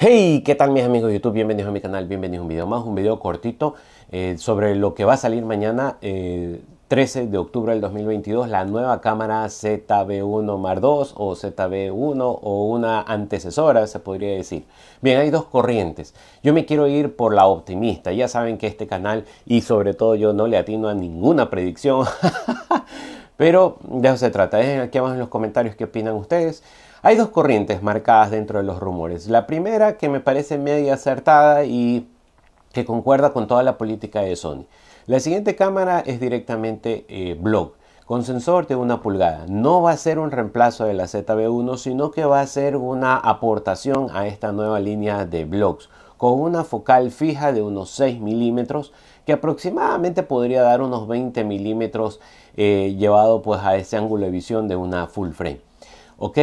Hey, ¿qué tal mis amigos de YouTube? Bienvenidos a mi canal, bienvenidos a un video más, un video cortito eh, sobre lo que va a salir mañana 13 eh, de octubre del 2022, la nueva cámara ZB1 Mar 2 o ZB1 o una antecesora, se podría decir. Bien, hay dos corrientes. Yo me quiero ir por la optimista. Ya saben que este canal y sobre todo yo no le atino a ninguna predicción. Pero de eso se trata. Dejen aquí abajo en los comentarios qué opinan ustedes. Hay dos corrientes marcadas dentro de los rumores. La primera que me parece media acertada y que concuerda con toda la política de Sony. La siguiente cámara es directamente eh, blog con sensor de una pulgada. No va a ser un reemplazo de la ZB1, sino que va a ser una aportación a esta nueva línea de blogs con una focal fija de unos 6 milímetros que aproximadamente podría dar unos 20 milímetros eh, llevado pues a ese ángulo de visión de una full frame. ¿ok?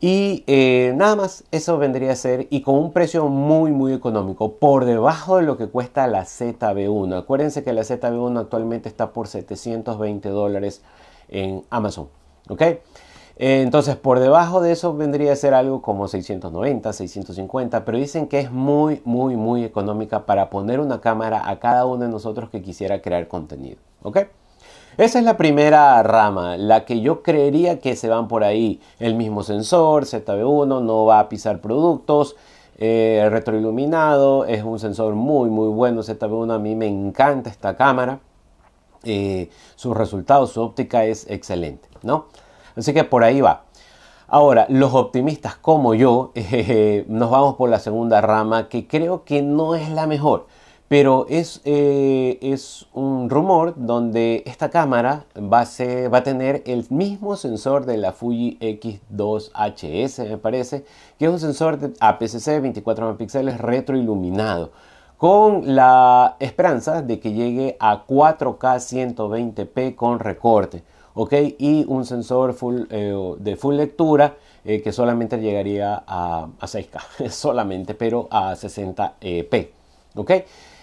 Y eh, nada más, eso vendría a ser y con un precio muy muy económico, por debajo de lo que cuesta la ZB1. Acuérdense que la ZB1 actualmente está por 720 dólares en Amazon. ¿Ok? Eh, entonces, por debajo de eso vendría a ser algo como 690, 650, pero dicen que es muy, muy, muy económica para poner una cámara a cada uno de nosotros que quisiera crear contenido. ¿Ok? Esa es la primera rama, la que yo creería que se van por ahí. El mismo sensor, ZB1, no va a pisar productos, eh, retroiluminado, es un sensor muy muy bueno. ZB1 a mí me encanta esta cámara. Eh, sus resultados, su óptica es excelente, ¿no? Así que por ahí va. Ahora, los optimistas como yo, nos vamos por la segunda rama que creo que no es la mejor. Pero es, eh, es un rumor donde esta cámara va a, va a tener el mismo sensor de la Fuji X2HS, me parece, que es un sensor de APS-C 24 megapíxeles retroiluminado, con la esperanza de que llegue a 4K 120p con recorte. ok, y un sensor eh, de full lectura eh, que solamente llegaría a, 6K, solamente, pero a 60p, ¿ok?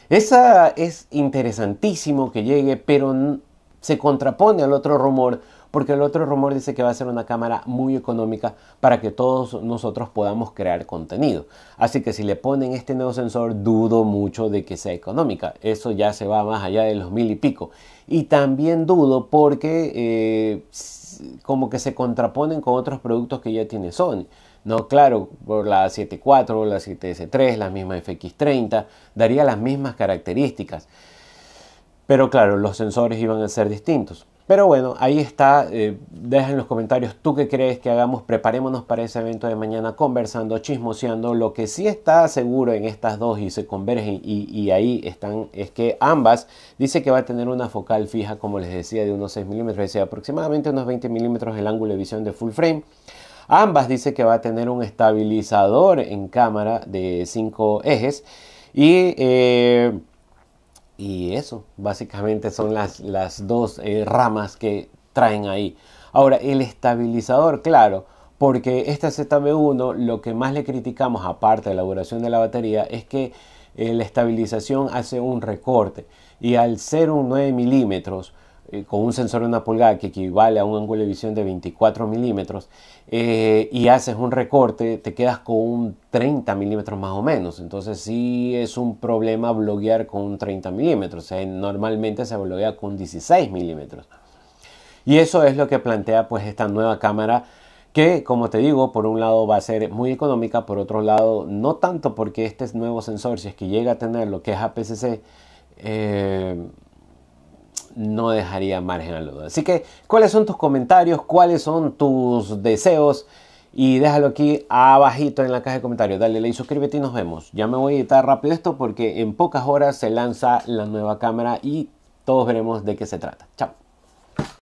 Esa es interesantísimo que llegue, pero se contrapone al otro rumor, porque el otro rumor dice que va a ser una cámara muy económica para que todos nosotros podamos crear contenido. Así que si le ponen este nuevo sensor, dudo mucho de que sea económica. Eso ya se va más allá de los mil y pico. Y también dudo porque eh, como que se contraponen con otros productos que ya tiene Sony. No, claro, por la 74, la 7S3, la misma FX30, daría las mismas características. Pero claro, los sensores iban a ser distintos. Pero bueno, ahí está. Eh, deja en los comentarios tú qué crees que hagamos. Preparémonos para ese evento de mañana conversando, chismoseando. Lo que sí está seguro en estas dos y se convergen y, ahí están es que ambas dice que va a tener una focal fija, como les decía, de unos 6 milímetros, decir, aproximadamente unos 20 milímetros el ángulo de visión de full frame. Ambas dice que va a tener un estabilizador en cámara de 5 ejes. Y, eh, y eso, básicamente son las, dos eh, ramas que traen ahí. Ahora, el estabilizador, claro, porque esta zb 1 lo que más le criticamos, aparte de la duración de la batería, es que eh, la estabilización hace un recorte y al ser un 9 milímetros eh, con un sensor de una pulgada que equivale a un ángulo de visión de 24 milímetros eh, y haces un recorte, te quedas con un 30 milímetros más o menos. Entonces sí es un problema bloguear con un 30 milímetros. normalmente se bloguea con 16 milímetros. Y eso es lo que plantea pues esta nueva cámara que como te digo, por un lado va a ser muy económica, por otro lado no tanto porque este nuevo sensor, si es que llega a tener lo que es APCC, eh, no dejaría margen a la duda. Así que, ¿cuáles son tus comentarios? ¿Cuáles son tus deseos? Y déjalo aquí abajito en la caja de comentarios. Dale like, suscríbete y nos vemos. Ya me voy a editar rápido esto porque en pocas horas se lanza la nueva cámara y todos veremos de qué se trata. Chao.